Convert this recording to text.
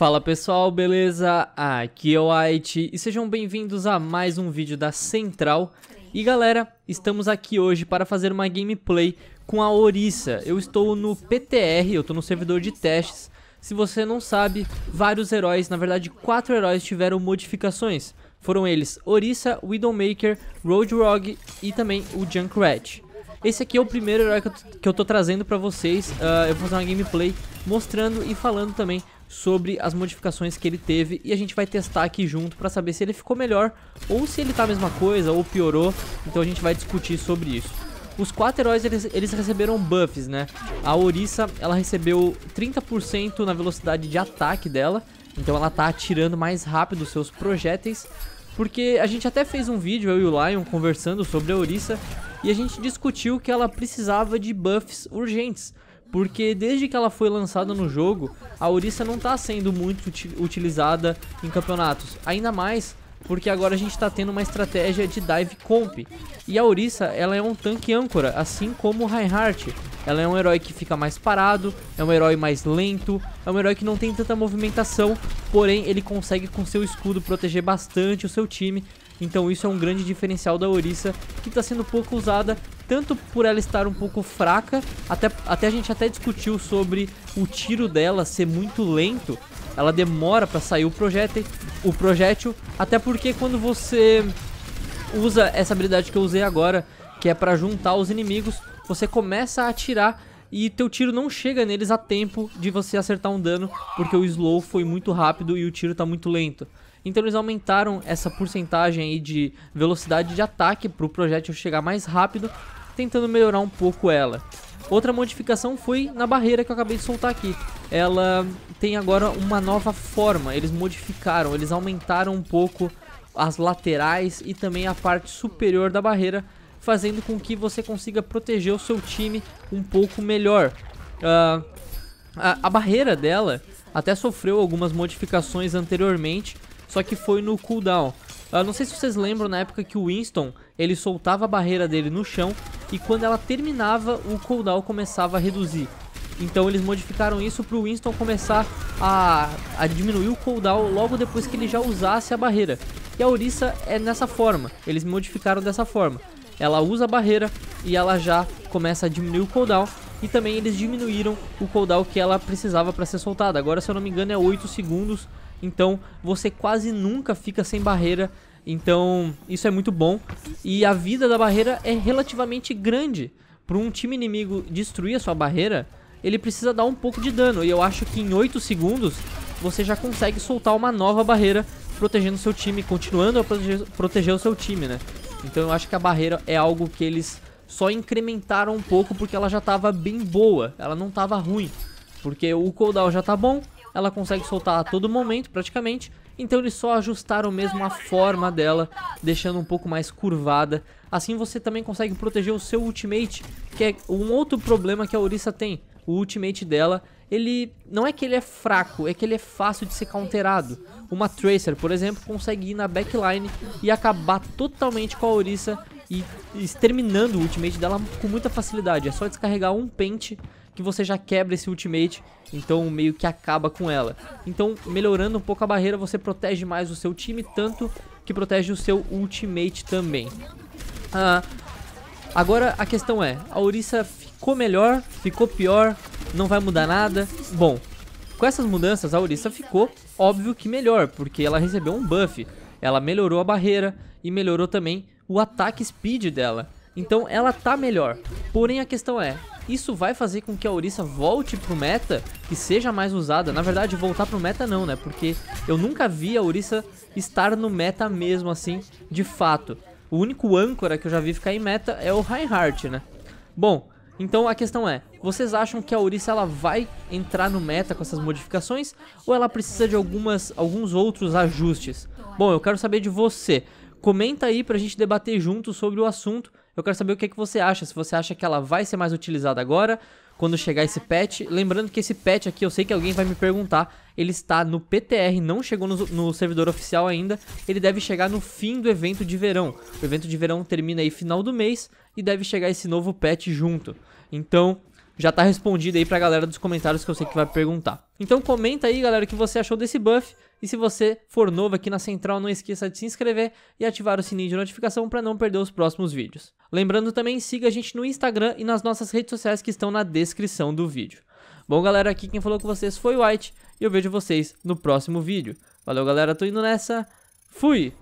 Fala pessoal, beleza? Aqui é o Aiti e sejam bem-vindos a mais um vídeo da Central. E galera, estamos aqui hoje para fazer uma gameplay com a Orisa. Eu estou no PTR, eu estou no servidor de testes. Se você não sabe, vários heróis, na verdade quatro heróis tiveram modificações. Foram eles Orisa, Widowmaker, Road e também o Junkrat. Esse aqui é o primeiro herói que eu, que eu tô trazendo pra vocês. Uh, eu vou fazer uma gameplay mostrando e falando também sobre as modificações que ele teve e a gente vai testar aqui junto para saber se ele ficou melhor ou se ele tá a mesma coisa ou piorou, então a gente vai discutir sobre isso. Os quatro heróis, eles, eles receberam buffs, né? A Orisa, ela recebeu 30% na velocidade de ataque dela, então ela tá atirando mais rápido os seus projéteis, porque a gente até fez um vídeo, eu e o Lion, conversando sobre a Orisa, e a gente discutiu que ela precisava de buffs urgentes, porque desde que ela foi lançada no jogo, a Orisa não está sendo muito utilizada em campeonatos, ainda mais porque agora a gente está tendo uma estratégia de dive comp. E a Orisa, ela é um tanque âncora, assim como o Reinhardt. Ela é um herói que fica mais parado, é um herói mais lento, é um herói que não tem tanta movimentação, porém ele consegue com seu escudo proteger bastante o seu time então isso é um grande diferencial da Orisa, que está sendo pouco usada, tanto por ela estar um pouco fraca, até, até a gente até discutiu sobre o tiro dela ser muito lento, ela demora para sair o projétil, o projétil, até porque quando você usa essa habilidade que eu usei agora, que é para juntar os inimigos, você começa a atirar e teu tiro não chega neles a tempo de você acertar um dano, porque o slow foi muito rápido e o tiro está muito lento. Então eles aumentaram essa porcentagem aí de velocidade de ataque para o projétil chegar mais rápido, tentando melhorar um pouco ela. Outra modificação foi na barreira que eu acabei de soltar aqui. Ela tem agora uma nova forma, eles modificaram, eles aumentaram um pouco as laterais e também a parte superior da barreira, fazendo com que você consiga proteger o seu time um pouco melhor. Uh, a, a barreira dela até sofreu algumas modificações anteriormente, só que foi no cooldown. Eu ah, não sei se vocês lembram na época que o Winston, ele soltava a barreira dele no chão e quando ela terminava, o cooldown começava a reduzir. Então eles modificaram isso para o Winston começar a, a, diminuir o cooldown logo depois que ele já usasse a barreira. E a Orisa é nessa forma, eles modificaram dessa forma. Ela usa a barreira e ela já começa a diminuir o cooldown. E também eles diminuíram o cooldown que ela precisava para ser soltada. Agora, se eu não me engano, é 8 segundos então você quase nunca fica sem barreira. Então isso é muito bom. E a vida da barreira é relativamente grande. Para um time inimigo destruir a sua barreira, ele precisa dar um pouco de dano. E eu acho que em 8 segundos você já consegue soltar uma nova barreira protegendo seu time, continuando a proteger, proteger o seu time, né? Então eu acho que a barreira é algo que eles só incrementaram um pouco porque ela já estava bem boa, ela não estava ruim. Porque o cooldown já tá bom, ela consegue soltar a todo momento praticamente, então eles só ajustaram mesmo a forma dela, deixando um pouco mais curvada. Assim você também consegue proteger o seu ultimate, que é um outro problema que a Orisa tem. O ultimate dela, ele não é que ele é fraco, é que ele é fácil de ser counterado. Uma Tracer, por exemplo, consegue ir na backline e acabar totalmente com a Orisa e exterminando o ultimate dela com muita facilidade. É só descarregar um pente que você já quebra esse ultimate, então meio que acaba com ela. Então, melhorando um pouco a barreira, você protege mais o seu time, tanto que protege o seu ultimate também. Ah, agora a questão é, a Orisa ficou melhor, ficou pior, não vai mudar nada? Bom, com essas mudanças a Orisa ficou, óbvio que melhor, porque ela recebeu um buff. Ela melhorou a barreira e melhorou também o ataque speed dela. Então ela tá melhor. Porém a questão é, isso vai fazer com que a Orisa volte pro meta e seja mais usada. Na verdade, voltar pro meta não, né? Porque eu nunca vi a Orisa estar no meta mesmo assim, de fato. O único âncora que eu já vi ficar em meta é o Reinhardt, né? Bom, então a questão é, vocês acham que a Orisa ela vai entrar no meta com essas modificações ou ela precisa de algumas, alguns outros ajustes? Bom, eu quero saber de você. Comenta aí pra gente debater junto sobre o assunto eu quero saber o que, é que você acha, se você acha que ela vai ser mais utilizada agora, quando chegar esse patch. Lembrando que esse patch aqui, eu sei que alguém vai me perguntar, ele está no PTR, não chegou no, no, servidor oficial ainda, ele deve chegar no fim do evento de verão. O evento de verão termina aí final do mês e deve chegar esse novo patch junto. Então, já tá respondido aí pra galera dos comentários que eu sei que vai perguntar. Então comenta aí, galera, o que você achou desse buff. E se você for novo aqui na Central, não esqueça de se inscrever e ativar o sininho de notificação para não perder os próximos vídeos. Lembrando também, siga a gente no Instagram e nas nossas redes sociais que estão na descrição do vídeo. Bom, galera, aqui quem falou com vocês foi o White e eu vejo vocês no próximo vídeo. Valeu, galera, tô indo nessa. Fui!